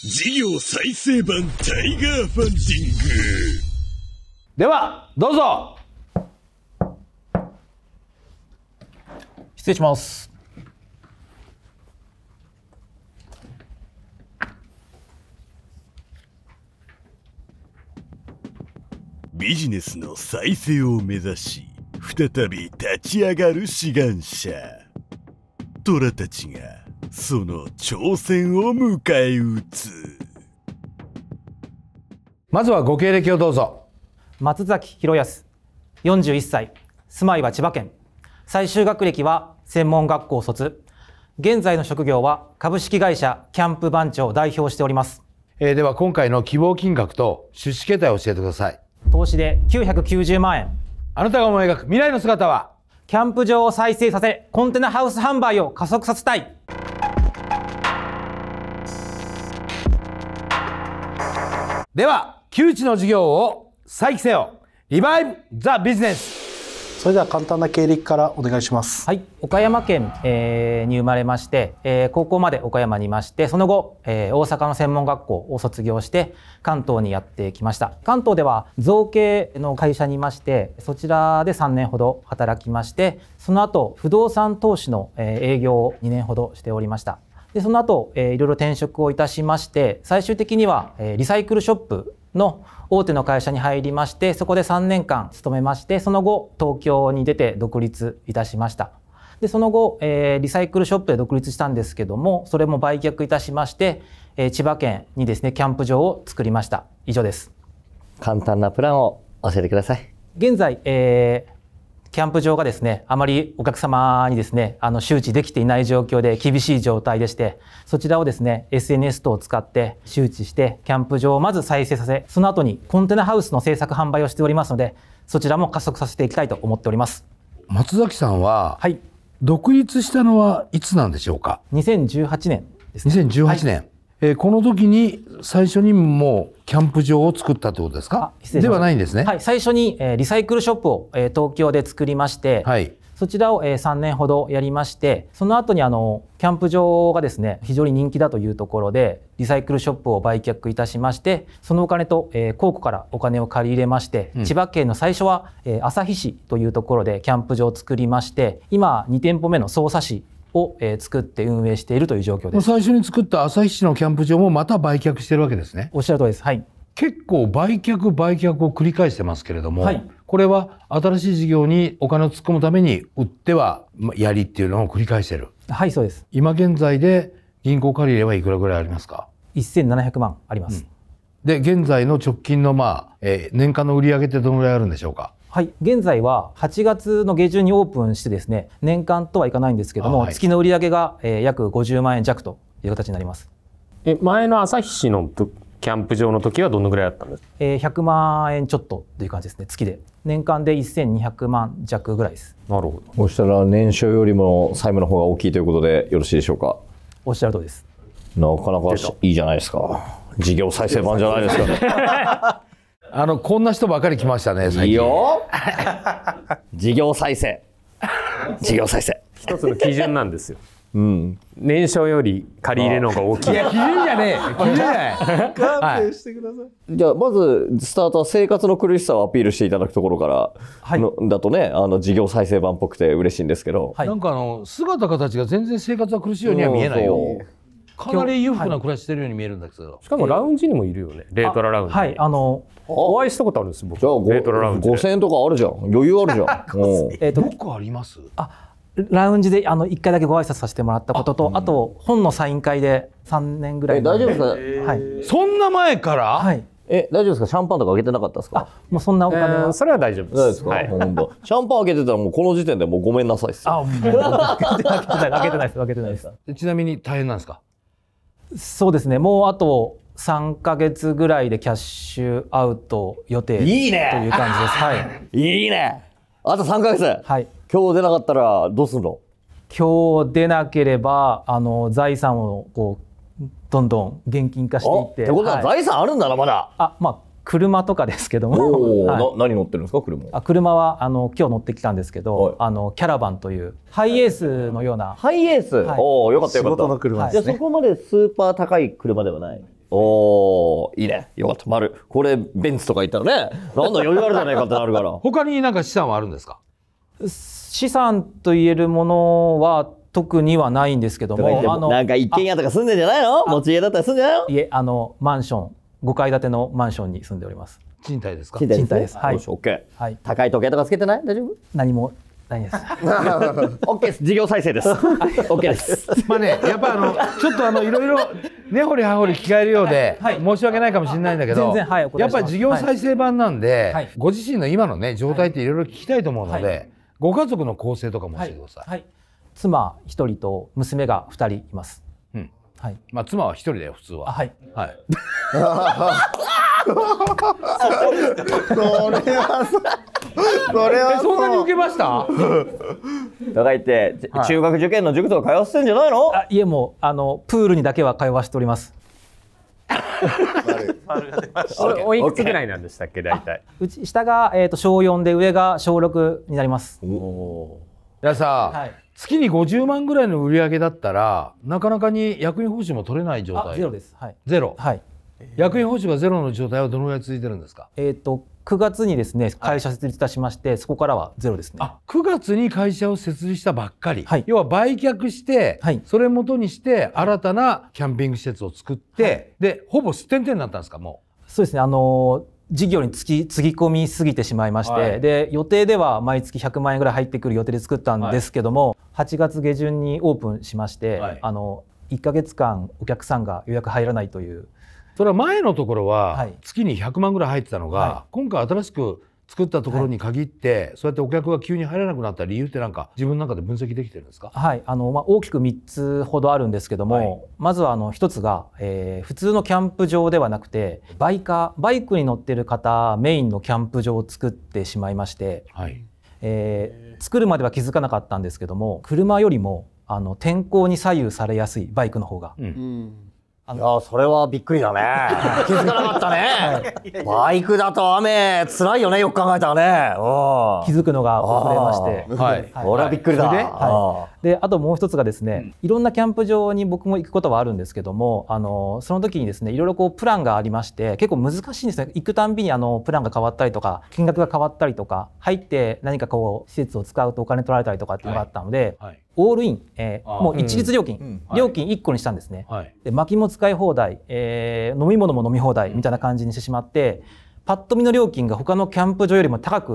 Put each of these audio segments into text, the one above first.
事業再生版タイガーファンディングではどうぞ失礼しますビジネスの再生を目指し再び立ち上がる志願者虎たちがその挑戦を迎え撃つまずはご経歴をどうぞ松崎博康41歳住まいは千葉県最終学歴は専門学校卒現在の職業は株式会社キャンプ番長を代表しております、えー、では今回の希望金額と出資形態を教えてください投資で990万円あなたが思い描く未来の姿はキャンプ場を再生させコンテナハウス販売を加速させたいでは窮地の事業を再起せよリバイブ・ザ・ビジネスそれでは簡単な経歴からお願いします。はい、岡山県、えー、に生まれまして、えー、高校まで岡山にいまして、その後、えー、大阪の専門学校を卒業して、関東にやってきました。関東では造形の会社にいまして、そちらで3年ほど働きまして、その後、不動産投資の営業を2年ほどしておりました。でその後、えー、いろいろ転職をいたしまして最終的には、えー、リサイクルショップの大手の会社に入りましてそこで3年間勤めましてその後東京に出て独立いたしましたでその後、えー、リサイクルショップで独立したんですけどもそれも売却いたしまして、えー、千葉県にですねキャンプ場を作りました以上です簡単なプランを教えてください現在、えー、キャンプ場がですね、あまりお客様にですね、あの周知できていない状況で厳しい状態でして、そちらをですね、SNS 等を使って周知して、キャンプ場をまず再生させ、その後にコンテナハウスの制作販売をしておりますので、そちらも加速させていきたいと思っております。松崎さんは、はい、独立したのはいつなんでしょうか。2018年ですね。2018年。はいえー、この時に最初にもうキャンプ場を作ったってことですかではないんですね、はい、最初に、えー、リサイクルショップを、えー、東京で作りまして、はい、そちらを、えー、3年ほどやりましてその後にあのキャンプ場がですね非常に人気だというところでリサイクルショップを売却いたしましてそのお金と、えー、公庫からお金を借り入れまして、うん、千葉県の最初は、えー、旭市というところでキャンプ場を作りまして今2店舗目の匝瑳市を、え作って運営しているという状況です最初に作った朝日市のキャンプ場もまた売却しているわけですねおっしゃる通りですはい結構売却売却を繰り返してますけれども、はい、これは新しい事業にお金を突っ込むために売ってはやりっていうのを繰り返してるはいそうです今現在で銀行借り入れはいくらぐらいありますか一千七百万あります、うん、で現在の直近のまあ、えー、年間の売上ってどのぐらいあるんでしょうかはい、現在は8月の下旬にオープンしてですね、年間とはいかないんですけども、はい、月の売り上げが、えー、約50万円弱という形になります。え前の旭市のキャンプ場の時はどのぐらいだったんですか、えー、100万円ちょっとという感じですね、月で。年間で1200万弱ぐらいです。なるほど。そしたら年商よりも債務の方が大きいということでよろしいでしょうか。おっしゃる通りです。なかなかいいじゃないですか。事業再生版じゃないですかね。あのこんな人ばかり来ましたね最近いいよ 事業再生事業再生一つの基準なんですようん、年少より借り入れの方が大きい。いや、基準じゃねえ。基準じゃない。勘弁してください。じゃあ、まず、スタートは生活の苦しさをアピールしていただくところから、の、はい、だとね、あの、事業再生版っぽくて嬉しいんですけど。はい、なんかあの、姿形が全然生活は苦しいようには見えないよ。かなり裕福な暮らししてるように見えるんですけど、はい、しかもラウンジにもいるよね、えー、レートララウンジはいあのお会いしたことあるんです僕じゃあレートララウンジ5000円とかあるじゃん余裕あるじゃん えっと僕ありますあラウンジであの1回だけご挨拶させてもらったこととあ,、と本のサイン会で3年ぐらい、えー、大丈夫ですか、えー、はい、そんな前からはいえ大丈夫ですかシャンパンとか開けてなかったですかもうそんなお金は、えー、それは大丈夫ですはい、本当シャンパン開けてたらもうこの時点でもうごめんなさいっすあもう開けてない開けてないですいですちなみに大変なんですかそうですねもうあと3か月ぐらいでキャッシュアウト予定いいねという感じですはいいいね あと三か月はい今日出なかったらどうするの今日出なければあの財産をこうどんどん現金化していって。ってことは財産あるんだな、まだ。あまあ車とかですけども、はい、何乗ってるんですか車あ車はあの今日乗ってきたんですけど、はい、あのキャラバンというハイエースのようなハイエース、はい、おおよかったよかった仕の車、ね、じゃそこまでスーパー高い車ではないおいいねよかった丸これベンツとか言ったらねなんだ余裕あるじゃないかってなるから 他になんか資産はあるんですか資産と言えるものは特にはないんですけどももなんか一軒家とか住んでんじゃないの持ち家だったら住んでないのいえあのマンション五階建てのマンションに住んでおります賃貸ですか賃貸です、はい、はい、高い時計とかつけてない大丈夫何もないです。オッケーです。事業再生です。オッケーです。まあね、やっぱあのちょっとあのいろいろ根掘り葉掘り聞かれるようで、はい、申し訳ないかもしれないんだけど、はい、やっぱり事業再生版なんで、はい、ご自身の今のね状態っていろいろ聞きたいと思うので、ご家族の構成とかも教えてください。妻一人と娘が二人います。はい、まあ妻は一人だよ普通ははい、はい、それはそれはそんなに受けましただから言って、中学受験の塾とか通わてんじゃないのあ家もあのプールにだけは通わしておりますおいくつぐらいなんでしたっけ大体うち下が、えーと、と小4で上が小6になりますおおじゃあさ、はい月に50万ぐらいの売り上げだったらなかなかに役員報酬も取れない状態ゼロです、はい、ゼロ、はい、役員報酬がゼロの状態はどのぐらい続いてるんですか、えーと、と9月にですね会社設立いたしまして、はい、そこからはゼロですねあ9月に会社を設立したばっかり、はい、要は売却して、はい、それとにして新たなキャンピング施設を作って、でほぼすってんてんになったんですかもうそうですねあのー事業につきつぎ込みすぎてしまいまして、はい、で予定では毎月100万円ぐらい入ってくる予定で作ったんですけども、はい、8月下旬にオープンしまして、はい、あの1か月間お客さんが予約入らないというそれは前のところは月に100万ぐらい入ってたのが、今回新しく作ったところに限って、はい、そうやってお客が急に入らなくなった理由ってなんか自分の中で分析できてるんですかはいあの、まあ、大きく3つほどあるんですけども、はい、まずはあの1つが、えー、普通のキャンプ場ではなくてバイカーバイクに乗ってる方メインのキャンプ場を作ってしまいまして、はいえー、作るまでは気づかなかったんですけども車よりもあの天候に左右されやすいバイクの方が。うんいやそれはびっくりだね 気づかなかったねバイクだと雨辛いよねよく考えたらね気づくのが遅れましてはい、はい、俺はびっくりだ、はい、であともう一つがですね、うん、いろんなキャンプ場に僕も行くことはあるんですけどもあのその時にですねいろいろこうプランがありまして結構難しいんですね行くたんびにあのプランが変わったりとか金額が変わったりとか入って何かこう施設を使うとお金取られたりとかっていうのがあったので、はい、はいオールイン、えー、もう一律料金、うん料金1個にしたんですね、はい、で薪も使い放題、えー、飲み物も飲み放題みたいな感じにしてしまって、ぱっと見の料金が他のキャンプ場よりも高く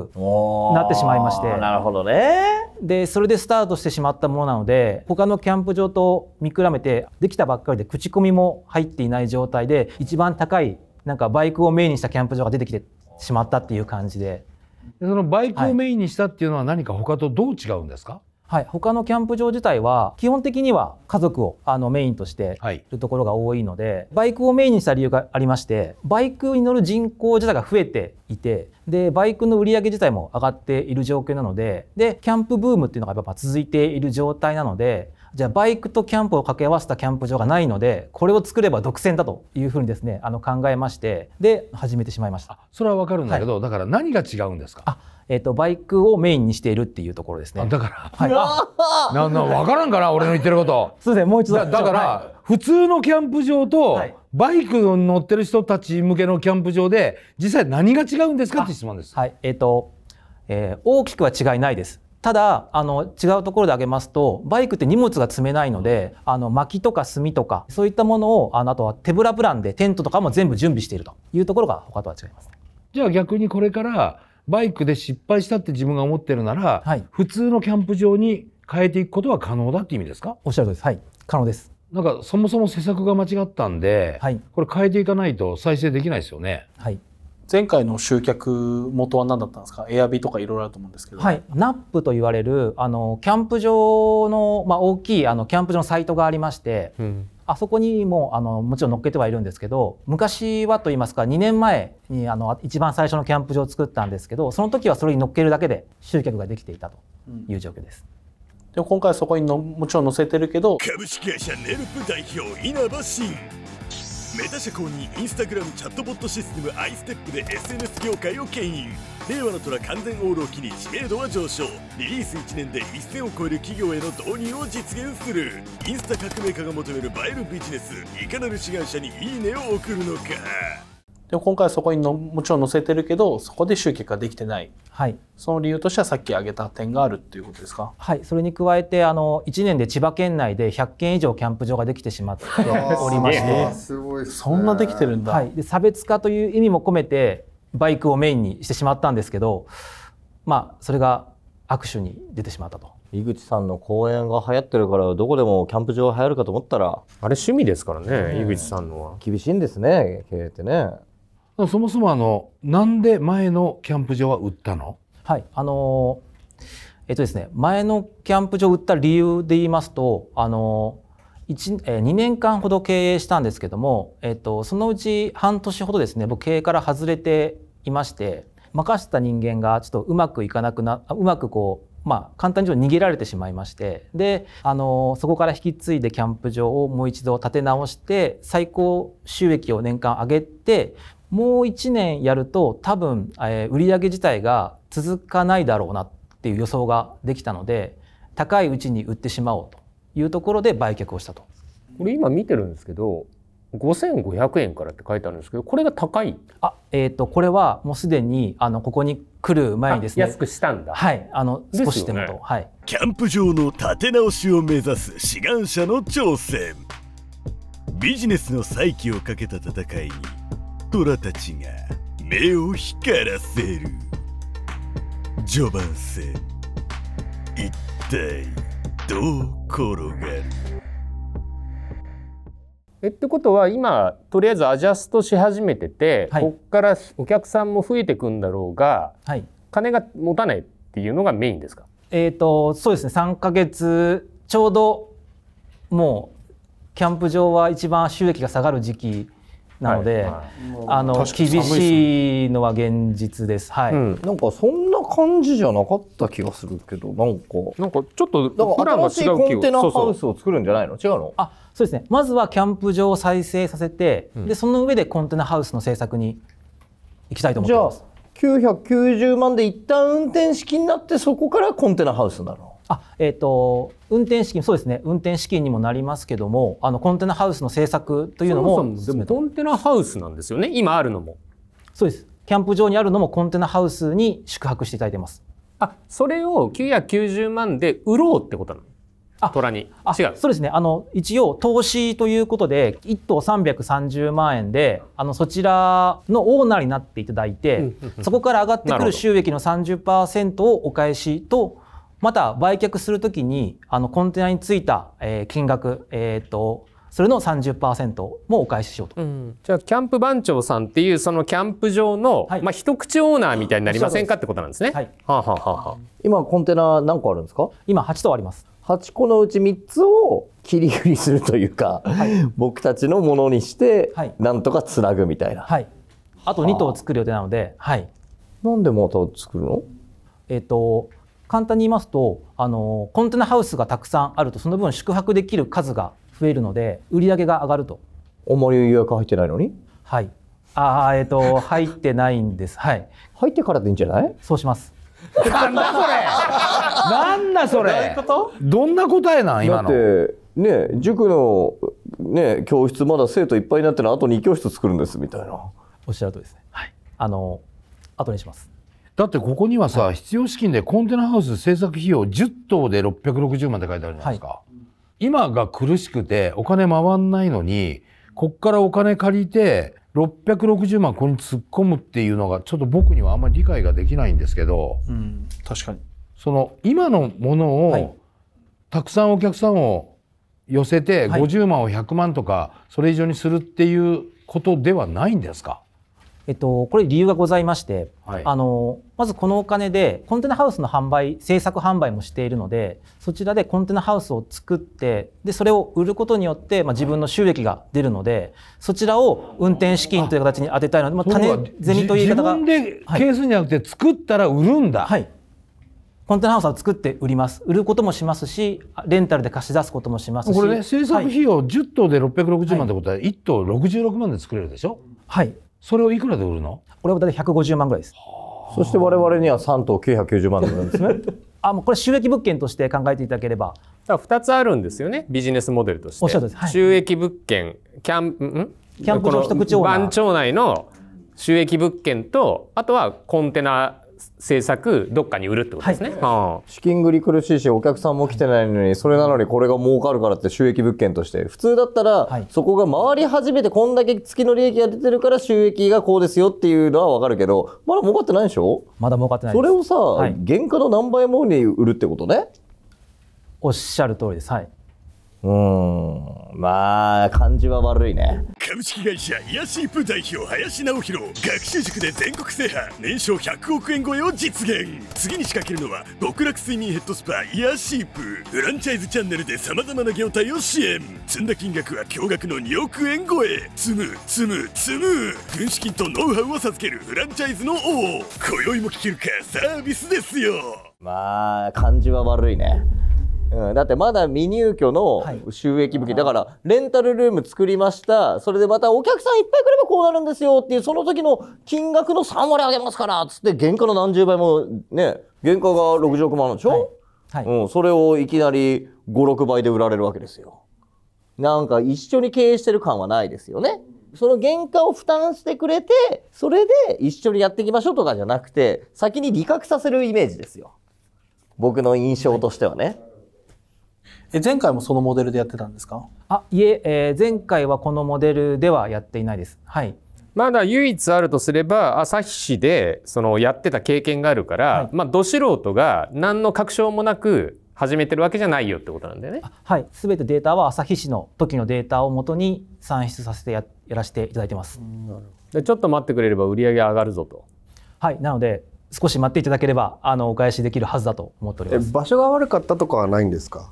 なってしまいましてなるほどねでそれでスタートしてしまったものなので他のキャンプ場と見比べてできたばっかりで口コミも入っていない状態で一番高いなんかバイクをメインにしたキャンプ場が出てきてしまったっていう感じでそのバイクをメインにしたっていうのは何か他とどう違うんですか、はいはい、他のキャンプ場自体は基本的には家族をあのメインとしているところが多いので、はい、バイクをメインにした理由がありましてバイクに乗る人口自体が増えていてでバイクの売り上げ自体も上がっている状況なのででキャンプブームっていうのがやっぱ続いている状態なのでじゃあバイクとキャンプを掛け合わせたキャンプ場がないのでこれを作れば独占だというふうにですねあの考えましてで始めてしまいましたそれはわかるんだけど、はい、だから何が違うんですかえーと、バイクをメインにしているっていうところですね。だから、はい、なんな分からんから俺の言ってること。すいませんもう一度だから、はい、普通のキャンプ場と、はい、バイクを乗ってる人たち向けのキャンプ場で実際何が違うんですかって質問です。はいえーとえー、大きくは違いないです。ただあの違うところで挙げますとバイクって荷物が積めないのであの薪とか炭とかそういったものをあのあとは手ぶらプランでテントとかも全部準備しているというところが他とは違います、じゃあ逆にこれからバイクで失敗したって自分が思ってるなら、はい、普通のキャンプ場に変えていくことは可能だって意味ですかおっしゃるとりですはい可能ですなんかそもそも施策が間違ったんで、はい、これ変えていかないと再生できないですよねはい前回の集客元は何だったんですかエアビとかいろいろあると思うんですけど。はい。ナップと言われる、あの、キャンプ場の、まあ、大きい、あの、キャンプ場のサイトがありまして、うん、あそこにも、あの、もちろん載っけてはいるんですけど、昔はと言いますか、2年前に、あの、一番最初のキャンプ場を作ったんですけど、その時はそれに載っけるだけで集客ができていたという状況です。うん、で今回そこにのもちろん載せてるけど株式会社ネルプ代表稲葉真メタ社公認インスタグラムチャットボットシステム iSTEP で SNS 業界を牽引令和の虎完全オールを機に知名度は上昇リリース1年で1000を超える企業への導入を実現するインスタ革命家が求める映えるビジネスいかなる志願者にいいねを送るのかでも今回はそこにのもちろん載せてるけどそこで集客ができてない、はい、その理由としてはさっき挙げた点があるっていうことですかはいそれに加えてあの1年で千葉県内で100件以上キャンプ場ができてしまっておりましてすごい、ね、そんなできてるんだ、はい、で差別化という意味も込めてバイクをメインにしてしまったんですけどまあそれが握手に出てしまったと。井口さんの講演が流行ってるからどこでもキャンプ場流行るかと思ったらあれ趣味ですからね、うん、井口さんのは厳しいんですね経営ってねそもそもあのなんで前のキャンプ場は売ったのはいあのえっとですね前のキャンプ場を売った理由で言いますとあの2年間ほど経営したんですけども、えっと、そのうち半年ほどですね僕経営から外れていまして任せた人間がちょっとうまくいかなくなうまくこうまあ簡単に逃げられてしまいましてであのそこから引き継いでキャンプ場をもう一度立て直して最高収益を年間上げてもう1年やると多分、えー、売上自体が続かないだろうなっていう予想ができたので高いうちに売ってしまおうというところで売却をしたと。これ今見てるんですけど5500円からって書いてあるんですけどこれが高いあ、えーと、これはもうすでにあのここに来る前にですね安くしたんだはいあの、少しでもと、はい、キャンプ場の立て直しを目指す志願者の挑戦ビジネスの再起をかけた戦いに虎たちが目を光らせる序盤戦一体どう転がるえってことは今とりあえずアジャストし始めてて、はい、こっからお客さんも増えてくんだろうが、はい、金が持たないっていうのがメインですかえーと、とそうですね3か月ちょうどもうキャンプ場は一番収益が下がる時期なので、あの厳しいのは現実です。はい、なんかそんな感じじゃなかった気がするけど、なんかなんかちょっと普段が違う気が。コンテナハウスを作るんじゃないの？違うの？あ、そうですね。まずはキャンプ場を再生させて、でその上でコンテナハウスの制作に行きたいと思ってます。じゃあ990万で一旦運転資金になってそこからコンテナハウスなの？あえーと、運転資金そうですね運転資金にもなりますけどもあのコンテナハウスの政策というのもでもコンテナハウスなんですよね今あるのもそうですキャンプ場にあるのもコンテナハウスに宿泊していただいてますあそれを990万で売ろうってことなの虎に違うそうですねあの一応投資ということで1棟330万円であのそちらのオーナーになっていただいて、そこから上がってくる収益の30%をお返しとまた売却するときにあのコンテナについた、え金額、えーと、それの30%もお返ししようと、うん、じゃあキャンプ番長さんっていうそのキャンプ場の、はい、まあ、一口オーナーみたいになりませんかってことなんですね、はい、はあ、はあはあ、今コンテナ何個あるんですか今8棟あります8個のうち3つを切り売りするというか、はい、僕たちのものにしてなんとかつなぐみたいな、はい、あと2棟作る予定なので、はい、なんでまた作るのえっ、ー、と簡単に言いますとあのコンテナハウスがたくさんあるとその分宿泊できる数が増えるので売り上げが上がるとあまり予約入ってないのにはいああえっ、ー、と入ってないんですはい入ってからでいいんじゃないそうしますなんだそれなんだそれどんな答えなん今のだってね塾のね教室まだ生徒いっぱいになってるあと2教室作るんですみたいなおっしゃるとですねはいあの後にしますだってここにはさ、はい、必要資金でコンテナハウス制作費用10棟で660万って書いてあるじゃないですか、はい、今が苦しくてお金回んないのにこっからお金借りて660万ここに突っ込むっていうのがちょっと僕にはあんまり理解ができないんですけど、うん、確かにその今のものを、はい、たくさんお客さんを寄せて50万を100万とかそれ以上にするっていうことではないんですか、えっと、これ理由がございまして、はい、あのまずこのお金でコンテナハウスの販売制作販売もしているのでそちらでコンテナハウスを作ってでそれを売ることによって、まあ、自分の収益が出るのでそちらを運転資金という形に当てたいので、まあ、種銭という言い方が。自分でケースじゃなくて、作ったら売るんだ。はいコンテナハウスは作って売ります。売ることもしますし、レンタルで貸し出すこともしますし。これね、制作費用10棟で660万ってことは、1棟66万で作れるでしょはい。それをいくらで売るのこれは大体150万ぐらいですそして我々には3棟990万なんですね あもうこれ収益物件として考えていただければだ2つあるんですよねビジネスモデルとして、はい、収益物件キャンんキャンプ場一口オーナー番町内の収益物件とあとはコンテナ政策どっかに売るってことですね、はい、資金繰り苦しいしお客さんも来てないのにそれなのにこれが儲かるからって収益物件として普通だったら、はい、そこが回り始めてこんだけ月の利益が出てるから収益がこうですよっていうのは分かるけどまだ儲かってないでしょまだ儲かってないそれをさ、はい、原価の何倍もに売るってことねおっしゃる通りですはいうん、まあ、感じは悪いね。株式会社イヤシープ代表林直弘学習塾で全国制覇年商100億円超えを実現次に仕掛けるのは極楽睡眠ヘッドスパイヤシープフランチャイズチャンネルでさまざまな業態を支援積んだ金額は驚愕の2億円超え積む積む積む軍資金とノウハウを授けるフランチャイズの王今宵も聞けるかサービスですよまあ感じは悪いねうん、だってまだ未入居の収益向器、はい、だからレンタルルーム作りましたそれでまたお客さんいっぱい来ればこうなるんですよっていうその時の金額の3割上げますからっつって原価の何十倍もね原価が60億万なんでしょ、はいはい、うん、それをいきなり56倍で売られるわけですよ。なんか一緒に経営してる感はないですよね。その原価を負担してくれて、それで一緒にやっていきましょうとかじゃなくて、先に利確させるイメージですよ。僕の印象としてはね。え前回もそのモデルでやってたんですかあいええー、前回はこのモデルではやっていないです。はいまだ唯一あるとすれば朝日市でそのやってた経験があるから、はい、まあど素人が何の確証もなく始めてるわけじゃないよってことなんだよね。はい、すべてデータは朝日市の時のデータをもとに算出させてややらせていただいてます。でちょっと待ってくれれば売上上がるぞと。はい、なので少し待っていただければあのお返しできるはずだと思っております。場所が悪かったとかはないんですか？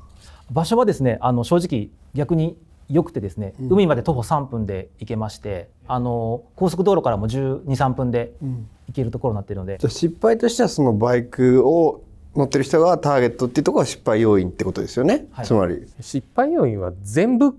場所はですねあの正直逆に良くてですね、うん、海まで徒歩3分で行けましてあの高速道路からも123分で行けるところになっているので、うん、失敗としてはそのバイクを乗ってる人がターゲットっていうところ失敗要因ってことですよね、はい、つまり失敗要因は全部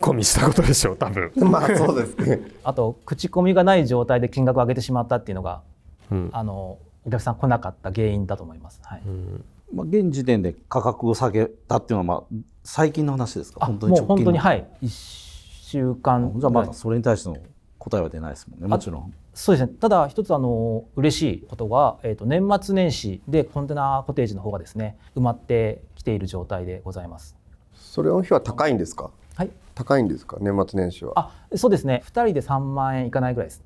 込みしたことでしょう多分 まあそうですね あと口コミがない状態で金額を上げてしまったっていうのが、うん、あのお客さん来なかった原因だと思います、はい、うんまあ、現時点で価格を下げたっていうのは、まあ、最近の話ですか本当に本当にはい1週間じゃあまだそれに対しての答えは出ないですもんねもちろんそうですねただ一つあの嬉しいことが、えーと、年末年始でコンテナコテージの方がですね埋まってきている状態でございますそれの日は高いんですかはい高いんですか年末年始はあそうですね2人で3万円いかないぐらいです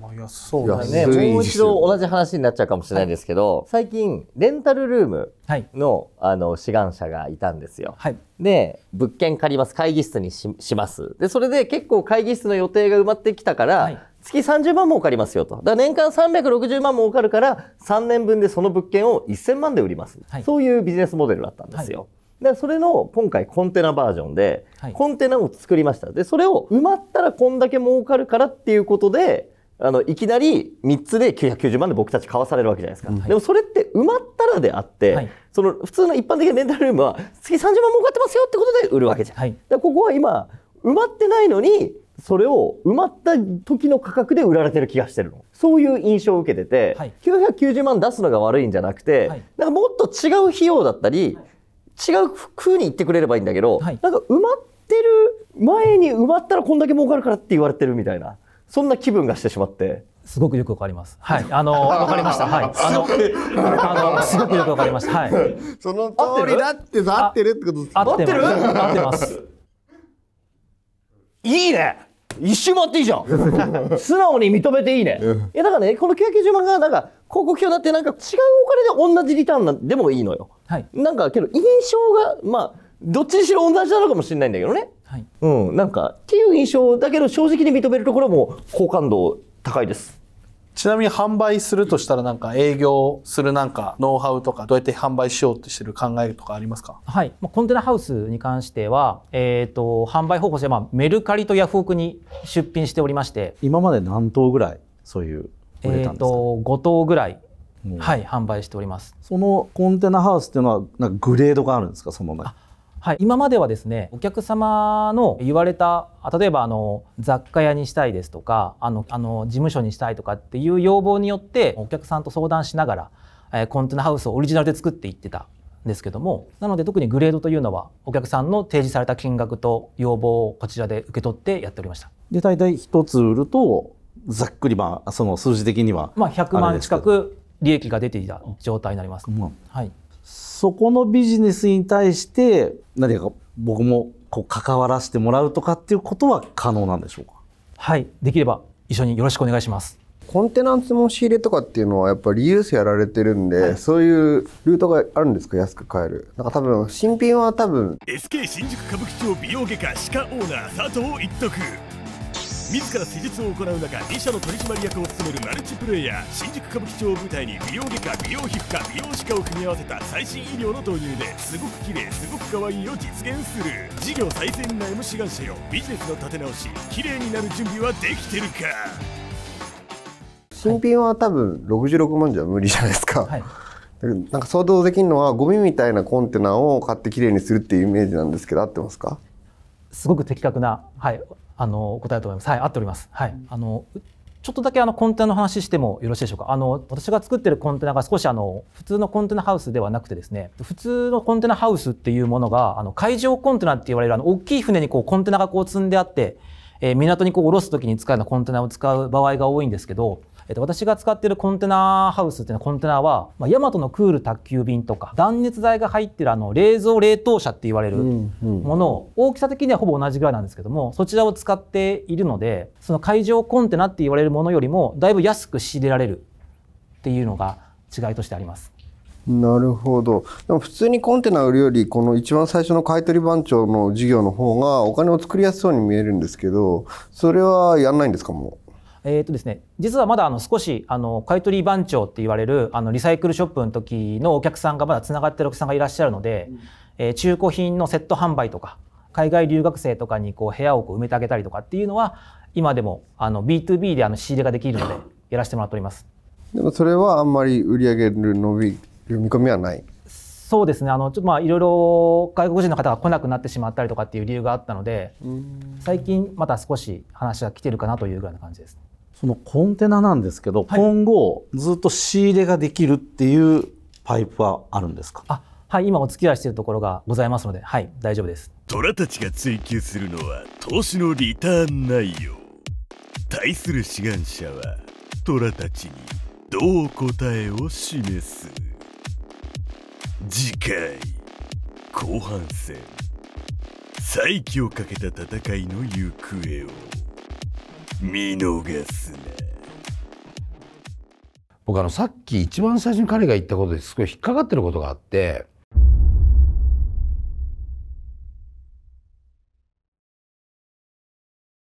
まあ、そうだねもう一度同じ話になっちゃうかもしれないですけど、はい、最近レンタルルームのはい、あの志願者がいたんですよ。はい、で物件借ります会議室にしますでそれで結構会議室の予定が埋まってきたから、月30万儲かりますよと。だから年間360万儲かるから3年分でその物件を1000万で売ります。そういうビジネスモデルだったんですよ。でそれの今回コンテナバージョンで、コンテナを作りました。で、それを埋まったらこんだけ儲かるからっていうことで、あの、いきなり3つで990万で僕たち買わされるわけじゃないですか。うんはい、でもそれって埋まったらであって、はい、その普通の一般的なレンタルルームは次30万儲かってますよってことで売るわけじゃん。はい、だここは今、埋まってないのに、それを埋まった時の価格で売られてる気がしてるの。そういう印象を受けてて、はい、990万出すのが悪いんじゃなくて、はい、なんかもっと違う費用だったり、違う風に言ってくれればいいんだけど、なんか埋まってる前に埋まったらこんだけ儲かるからって言われてるみたいな。そんな気分がしてしまって。すごくよくわかります。はい。あの、わかりました。はい。あの、あのすごくよくわかりました。はい。その通りだってさ、合ってるってことです合ってる合ってます。いいね一周回っていいじゃん 素直に認めていいね。いや、だからね、この990万が、なんか、広告表だってなんか違うお金で同じリターンなんでもいいのよ。はい。なんか、けど印象が、まあ、どっちにしろ同じなのかもしれないんだけどね。はい、うん、なんかっていう印象だけど正直に認めるところも好感度高いです。ちなみに販売するとしたらなんか営業するなんかノウハウとかどうやって販売しようとしてる考えとかありますかはい。コンテナハウスに関しては、えっ、ー、と、販売方法としてまあメルカリとヤフオクに出品しておりまして。今まで何棟ぐらいそういう売れたんですか、えっ、ー、と、5棟ぐらい。はい、販売しております。そのコンテナハウスっていうのは、なんかグレードがあるんですか、その、ね、はい、今まではですねお客様の言われた例えばあの雑貨屋にしたいですとかあのあの事務所にしたいとかっていう要望によってお客さんと相談しながら、えー、コンテナハウスをオリジナルで作っていってたんですけどもなので特にグレードというのはお客さんの提示された金額と要望をこちらで受け取ってやっておりました。で大体1つ売るとざっくりまあその数字的にはまあ100万近く利益が出ていた状態になります。うん、はいそこのビジネスに対して何か僕もこう関わらせてもらうとかっていうことは可能なんでしょうかはいできれば一緒によろしくお願いしますコンテナンスの仕入れとかっていうのはやっぱりリユースやられてるんで、はい、そういうルートがあるんですか安く買えるなんか多分新品は多分 SK 新宿歌舞伎町美容外科歯科オーナー佐藤一徳自ら施術を行う中自社の取締役を務めるマルチプレイヤー新宿歌舞伎町を舞台に美容外科美容皮膚科美容歯科を組み合わせた最新医療の導入ですごく綺麗すごく可愛いを実現する事業最善な M 志願者よビジネスの立て直し綺麗になる準備はできてるか新品は多分66万じゃ無理じゃないですか、はいなんか想像できるのはゴミみたいなコンテナを買ってきれいにするっていうイメージなんですけど合ってますかすごく的確な、はい、あの答えと思います。はい、合っております。はい、あのちょっとだけあのコンテナの話してもよろしいでしょうか。あの私が作ってるコンテナが少しあの普通のコンテナハウスではなくてですね、普通のコンテナハウスっていうものがあの海上コンテナって言われるあの大きい船にこうコンテナがこう積んであって、えー、港にこう降ろす時に使うようなコンテナを使う場合が多いんですけど、えっと、私が使ってるコンテナハウスっていうのはコンテナは、まあ、ヤマトのクール宅急便とか、断熱材が入ってるあの、冷蔵冷凍車って言われるものを、大きさ的にはほぼ同じぐらいなんですけども、そちらを使っているので、その海上コンテナって言われるものよりも、だいぶ安く仕入れられるっていうのが違いとしてあります。なるほど。でも普通にコンテナ売るより、この一番最初の買取番長の事業の方がお金を作りやすそうに見えるんですけど、それはやんないんですかもう。えーとですね、実はまだあの少しあの買取番長って言われるあのリサイクルショップの時のお客さんがまだつながってるお客さんがいらっしゃるので、うん、えー、中古品のセット販売とか海外留学生とかにこう部屋を埋めてあげたりとかっていうのは今でもあの B2B であの仕入れができるのでやらせてもらっております。でもそれはあんまり売り上げる伸びる見込みはないそうですねあのちょっとまあいろいろ外国人の方が来なくなってしまったりとかっていう理由があったので最近また少し話が来てるかなというぐらいな感じです、そのコンテナなんですけど、はい、今後ずっと仕入れができるっていうパイプはあるんですかあはい今お付き合いしているところがございますのではい大丈夫です虎たちが追求するのは投資のリターン内容対する志願者は虎たちにどう答えを示す次回後半戦再起をかけた戦いの行方を見逃すな僕あのさっき一番最初に彼が言ったことですごい引っかかってることがあって